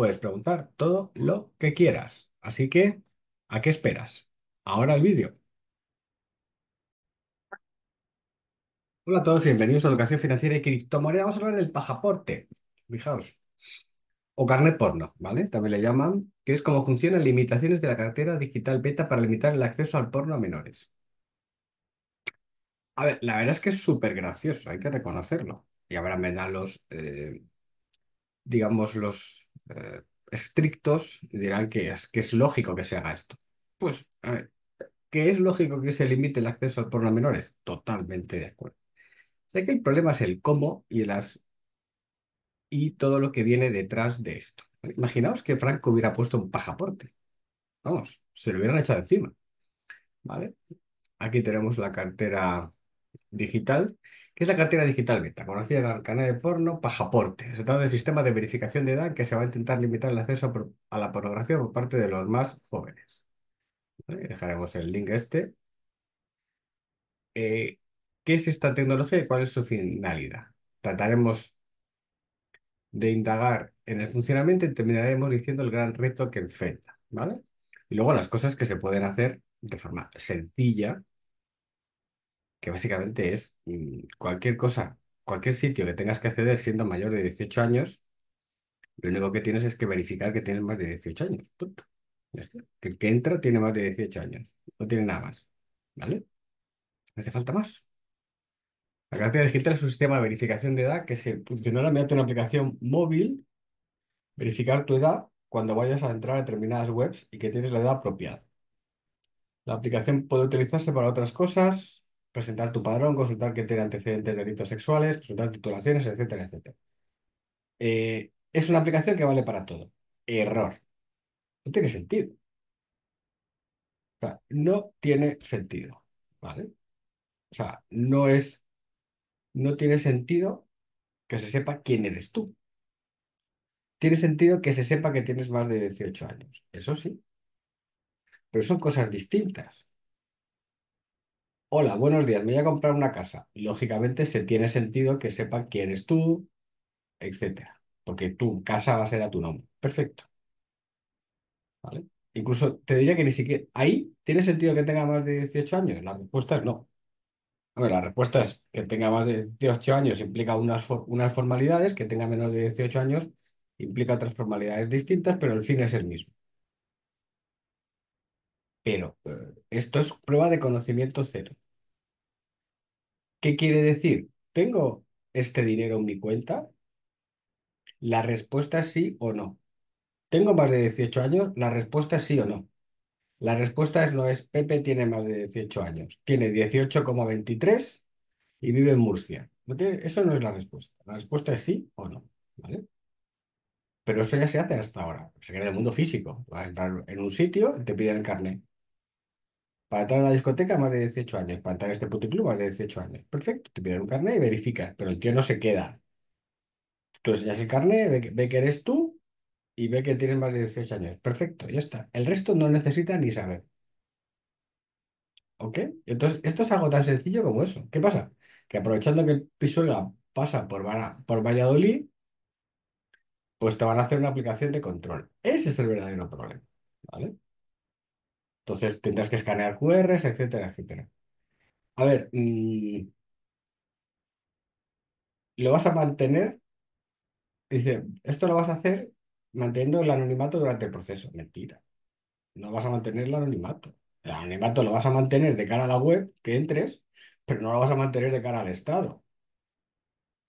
puedes preguntar todo lo que quieras. Así que, ¿a qué esperas? Ahora el vídeo. Hola a todos y bienvenidos a Educación Financiera y Criptomoneda. Vamos a hablar del pajaporte, fijaos. O carnet porno, ¿vale? También le llaman, que es cómo funcionan limitaciones de la cartera digital beta para limitar el acceso al porno a menores. A ver, la verdad es que es súper gracioso, hay que reconocerlo. Y habrá dan los, eh, digamos, los eh, estrictos dirán que es, que es lógico que se haga esto. Pues, a ver, ¿que es lógico que se limite el acceso al porno a menores? Totalmente de acuerdo. Sé que el problema es el cómo y, las, y todo lo que viene detrás de esto. Imaginaos que Franco hubiera puesto un pasaporte. Vamos, se lo hubieran echado encima. ¿Vale? Aquí tenemos la cartera digital es la cartera digital beta? Conocida como canal de porno Pajaporte. Se trata de sistema de verificación de edad que se va a intentar limitar el acceso a la pornografía por parte de los más jóvenes. Dejaremos el link este. Eh, ¿qué es esta tecnología y cuál es su finalidad? Trataremos de indagar en el funcionamiento y terminaremos diciendo el gran reto que enfrenta, ¿vale? Y luego las cosas que se pueden hacer de forma sencilla que básicamente es mm, cualquier cosa, cualquier sitio que tengas que acceder siendo mayor de 18 años, lo único que tienes es que verificar que tienes más de 18 años. Que el que entra tiene más de 18 años, no tiene nada más. ¿Vale? No hace falta más. La característica digital es un sistema de verificación de edad que se funcionará mediante una aplicación móvil, verificar tu edad cuando vayas a entrar a determinadas webs y que tienes la edad apropiada. La aplicación puede utilizarse para otras cosas, presentar tu padrón, consultar que tiene antecedentes de delitos sexuales, consultar titulaciones, etcétera, etcétera. Eh, es una aplicación que vale para todo. Error. No tiene sentido. O sea, no tiene sentido. ¿Vale? O sea, no es. No tiene sentido que se sepa quién eres tú. Tiene sentido que se sepa que tienes más de 18 años. Eso sí. Pero son cosas distintas. Hola, buenos días, me voy a comprar una casa. Lógicamente se tiene sentido que sepa quién es tú, etcétera, porque tu casa va a ser a tu nombre. Perfecto, ¿vale? Incluso te diría que ni siquiera ahí tiene sentido que tenga más de 18 años. La respuesta es no. A ver, la respuesta es que tenga más de 18 años implica unas, unas formalidades, que tenga menos de 18 años implica otras formalidades distintas, pero el fin es el mismo. Pero eh, Esto es prueba de conocimiento cero. ¿Qué quiere decir? ¿Tengo este dinero en mi cuenta? La respuesta es sí o no. ¿Tengo más de 18 años? La respuesta es sí o no. La respuesta es no es Pepe tiene más de 18 años. Tiene 18,23 y vive en Murcia. eso no es la respuesta. La respuesta es sí o no. ¿vale? Pero eso ya se hace hasta ahora. Se crea en el mundo físico. Vas a estar en un sitio, y te piden el carnet. Para entrar a la discoteca, más de 18 años. Para entrar a este club más de 18 años. Perfecto, te piden un carnet y verificas, pero el tío no se queda. Tú enseñas el carnet, ve, que- eres tú y ve que tienes más de 18 años. Perfecto, ya está. El resto no necesita ni saber. ¿Ok? Entonces, esto es algo tan sencillo como eso. ¿Qué pasa? Que aprovechando que el piso pasa por, por Valladolid, pues te van a hacer una aplicación de control. Ese es el verdadero problema. ¿Vale? Entonces tendrás que escanear QRs, etcétera, etcétera. A ver, mm, lo vas a mantener. Dice, esto lo vas a hacer manteniendo el anonimato durante el proceso. Mentira. No vas a mantener el anonimato. El anonimato lo vas a mantener de cara a la web que entres, pero no lo vas a mantener de cara al Estado,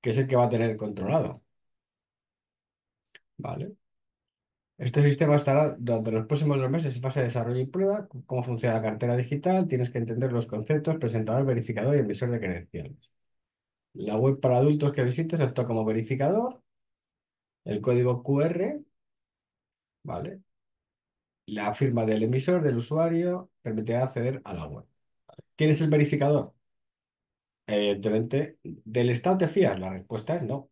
que es el que va a tener controlado. ¿Vale? Este sistema estará durante los próximos dos meses en fase de desarrollo y prueba, cómo funciona la cartera digital, tienes que entender los conceptos, presentador, verificador y emisor de credenciales. La web para adultos que visites actúa como verificador, el código QR, ¿vale? La firma del emisor, del usuario, permitirá acceder a la web. ¿Quién es el verificador? ¿del Estado te fías? La respuesta es no.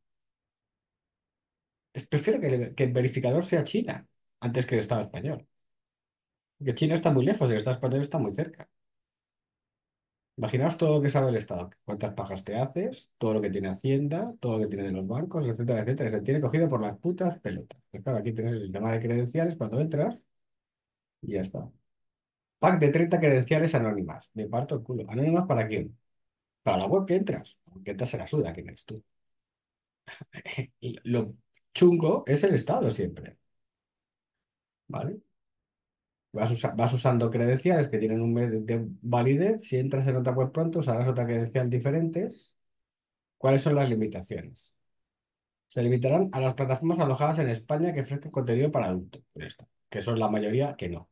Prefiero que el, verificador sea China antes que el Estado español. Porque China está muy lejos y el Estado español está muy cerca. Imaginaos todo lo que sabe el Estado, cuántas pajas te haces, todo lo que tiene Hacienda, todo lo que tiene de los bancos, etcétera, etcétera. Se tiene cogido por las putas pelotas. Pues claro, aquí tienes el sistema de credenciales cuando entras y ya está. Pack de 30 credenciales anónimas. Me parto el culo. ¿Anónimas para quién? Para la web que entras. Aunque entras a la suda, ¿quién eres tú? lo chungo es el Estado siempre. ¿Vale? Vas, usando credenciales que tienen un mes de, validez. Si entras en otra web pronto, usarás otra credencial diferente. ¿Cuáles son las limitaciones? Se limitarán a las plataformas alojadas en España que ofrecen contenido para adultos, que son la mayoría que no.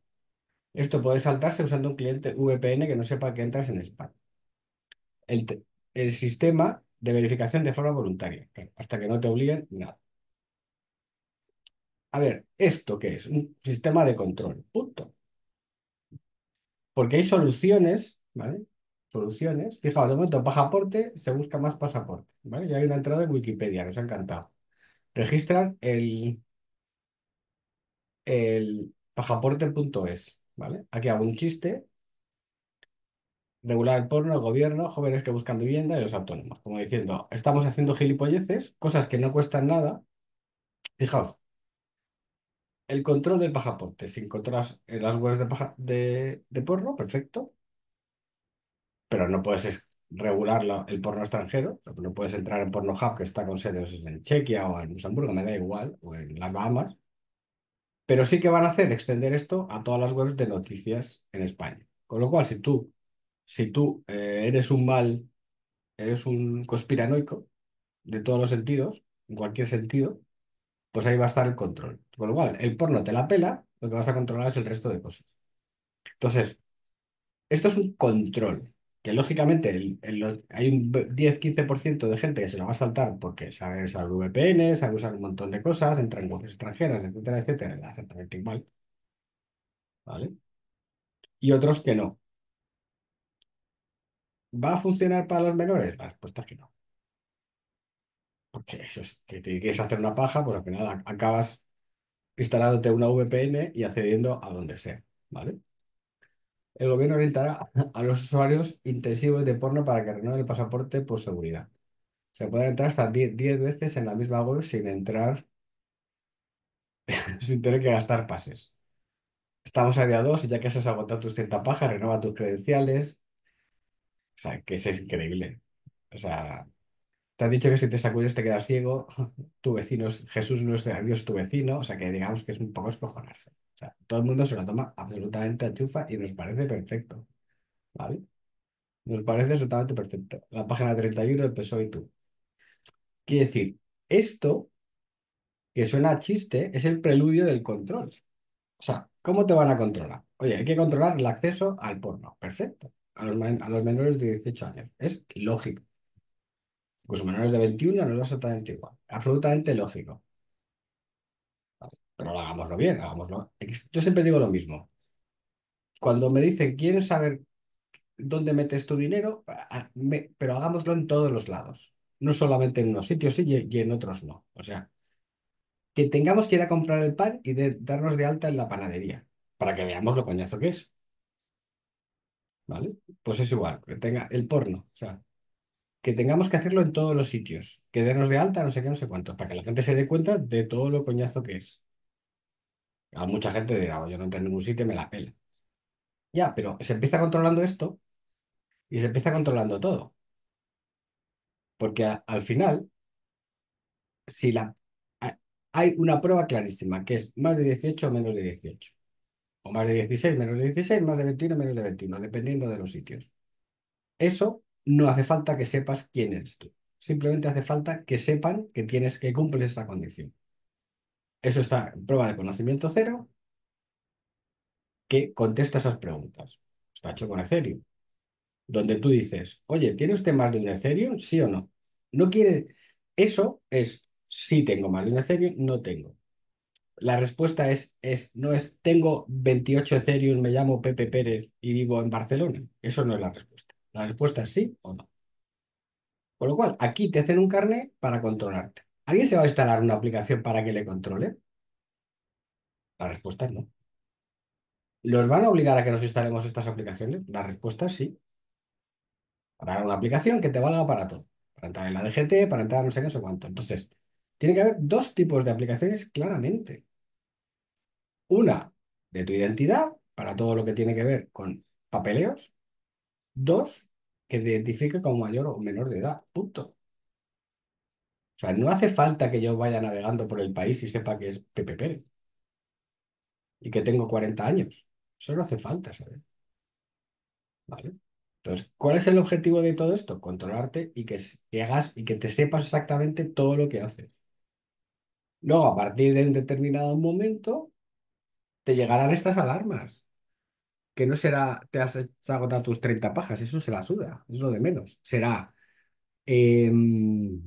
Esto puede saltarse usando un cliente VPN que no sepa que entras en España. El, el sistema de verificación de forma voluntaria, hasta que no te obliguen nada a ver, ¿esto qué es? Un sistema de control, punto. Porque hay soluciones, ¿vale? Soluciones. Fijaos, de momento, Pajaporte se busca más pasaporte, ¿vale? Ya hay una entrada en Wikipedia, nos ha encantado. Registran el, el pasaporte.es, ¿vale? Aquí hago un chiste. Regular el porno, el gobierno, jóvenes que buscan vivienda y los autónomos. Como diciendo, estamos haciendo gilipolleces, cosas que no cuestan nada. Fijaos, el control del pasaporte. Si encontras en las webs de, de, porno, perfecto. Pero no puedes regular el porno extranjero. no puedes entrar en porno hub que está con sedes en Chequia o en Luxemburgo, me da igual, o en las Bahamas. Pero sí que van a hacer extender esto a todas las webs de noticias en España. Con lo cual, si tú, si tú eh, eres un mal, eres un conspiranoico de todos los sentidos, en cualquier sentido, pues ahí va a estar el control. Con lo cual, el porno te la pela, lo que vas a controlar es el resto de cosas. Entonces, esto es un control, que lógicamente hay un 10-15% de gente que se lo va a saltar porque sabe usar VPN, sabe usar un montón de cosas, entra en cosas extranjeras, etcétera, etcétera, exactamente igual. ¿Vale? Y otros que no. ¿Va a funcionar para los menores? La respuesta es que no porque eso que te quieres hacer una paja, pues al final acabas instalándote una VPN y accediendo a donde sea, ¿vale? El gobierno orientará a los usuarios intensivos de porno para que renueven el pasaporte por seguridad. Se pueden entrar hasta 10 veces en la misma web sin entrar, sin tener que gastar pases. Estamos a día 2 y ya que has agotado tus 30 pajas, renueva tus credenciales. O sea, que es increíble. O sea, te han dicho que si te sacudes te quedas ciego, tu vecino es, Jesús no es de Dios tu vecino, o sea que digamos que es un poco escojonarse. O sea, todo el mundo se lo toma absolutamente a chufa y nos parece perfecto. ¿Vale? Nos parece absolutamente perfecto. La página 31 del PSOE y tú. Quiere decir, esto que suena a chiste es el preludio del control. O sea, ¿cómo te van a controlar? Oye, hay que controlar el acceso al porno. Perfecto. A los, a los menores de 18 años. Es lógico pues menores de 21 no es exactamente igual. Absolutamente lógico. pero hagámoslo bien, hagámoslo. Yo siempre digo lo mismo. Cuando me dicen, ¿quieres saber dónde metes tu dinero? pero hagámoslo en todos los lados. No solamente en unos sitios y, en otros no. O sea, que tengamos que ir a comprar el pan y darnos de alta en la panadería para que veamos lo coñazo que es. ¿Vale? Pues es igual, que tenga el porno. O sea, que tengamos que hacerlo en todos los sitios, quedarnos de alta, no sé qué, no sé cuánto, para que la gente se dé cuenta de todo lo coñazo que es. A mucha gente dirá, yo no entro en ningún sitio, me la pela. Ya, pero se empieza controlando esto y se empieza controlando todo. Porque al final, si la, hay una prueba clarísima, que es más de 18 o menos de 18, o más de 16, menos de 16, más de 21, menos de 21, dependiendo de los sitios. Eso no hace falta que sepas quién eres tú. Simplemente hace falta que sepan que tienes que cumples esa condición. Eso está en prueba de conocimiento cero, que contesta esas preguntas. Está hecho con Ethereum. Donde tú dices, oye, ¿tiene usted más de un Ethereum? ¿Sí o no? No quiere. Eso es, sí tengo más de un Ethereum, no tengo. La respuesta es, es, no es, tengo 28 Ethereum, me llamo Pepe Pérez y vivo en Barcelona. Eso no es la respuesta. La respuesta es sí o no. Con lo cual, aquí te hacen un carnet para controlarte. ¿Alguien se va a instalar una aplicación para que le controle? La respuesta es no. ¿Los van a obligar a que nos instalemos estas aplicaciones? La respuesta es sí. Para una aplicación que te valga para todo. Para entrar en la DGT, para entrar no sé qué, no sé cuánto. Entonces, tiene que haber dos tipos de aplicaciones claramente. Una de tu identidad, para todo lo que tiene que ver con papeleos, Dos, que te identifique como mayor o menor de edad. Punto. O sea, no hace falta que yo vaya navegando por el país y sepa que es Pepe Pérez. Y que tengo 40 años. Eso no hace falta, ¿sabes? ¿Vale? Entonces, ¿cuál es el objetivo de todo esto? Controlarte y hagas y que te sepas exactamente todo lo que haces. Luego, a partir de un determinado momento, te llegarán estas alarmas no será te has agotado tus 30 pajas, eso se la suda, es lo de menos. Será em,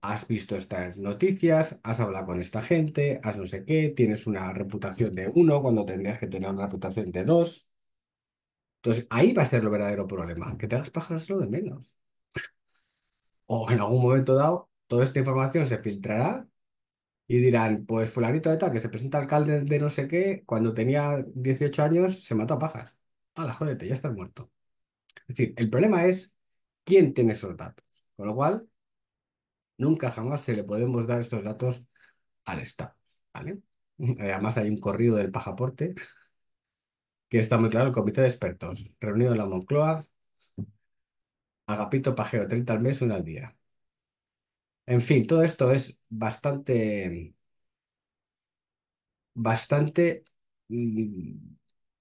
has visto estas noticias, has hablado con esta gente, has no sé qué, tienes una reputación de uno cuando tendrías que tener una reputación de dos. Entonces ahí va a ser el verdadero problema, que te hagas pajas es lo de menos. O en algún momento dado, toda esta información se filtrará y dirán, pues fulanito de tal, que se presenta alcalde de no sé qué, cuando tenía 18 años se mató a pajas. la jodete, ya estás muerto. Es decir, el problema es quién tiene esos datos. Con lo cual, nunca jamás se le podemos dar estos datos al Estado, ¿vale? Además hay un corrido del pajaporte que está muy claro, el comité de expertos, reunido en la Moncloa, Agapito Pajeo, 30 al mes, una al día. En fin, todo esto es bastante, bastante mm,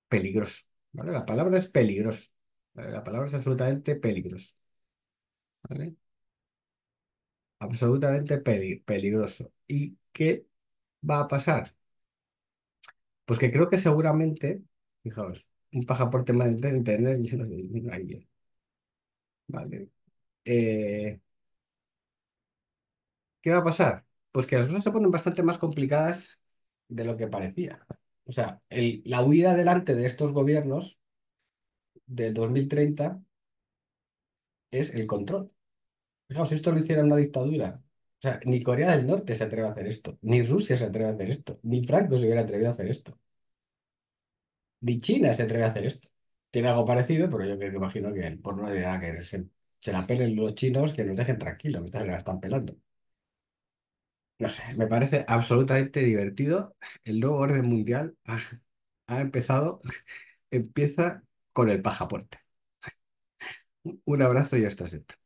peligroso, ¿vale? La palabra es peligroso, La palabra es absolutamente peligroso, ¿vale? Absolutamente peligroso. ¿Y qué va a pasar? Pues que creo que seguramente, fijaos, un pasaporte más de internet ¿vale? Eh, ¿Qué va a pasar? Pues que las cosas se ponen bastante más complicadas de lo que parecía. O sea, la huida adelante de estos gobiernos del 2030 es el control. Fijaos, si esto lo hiciera una dictadura, o sea, ni Corea del Norte se atreve a hacer esto, ni Rusia se atreve a hacer esto, ni Franco se hubiera atrevido a hacer esto, ni China se atreve a hacer esto. Tiene algo parecido, pero yo creo que imagino que el porno de que se, la pelen los chinos que nos dejen tranquilos, que la están pelando. No sé, me parece absolutamente divertido. El nuevo orden mundial ha, empezado, empieza con el pasaporte. Un abrazo y hasta siempre.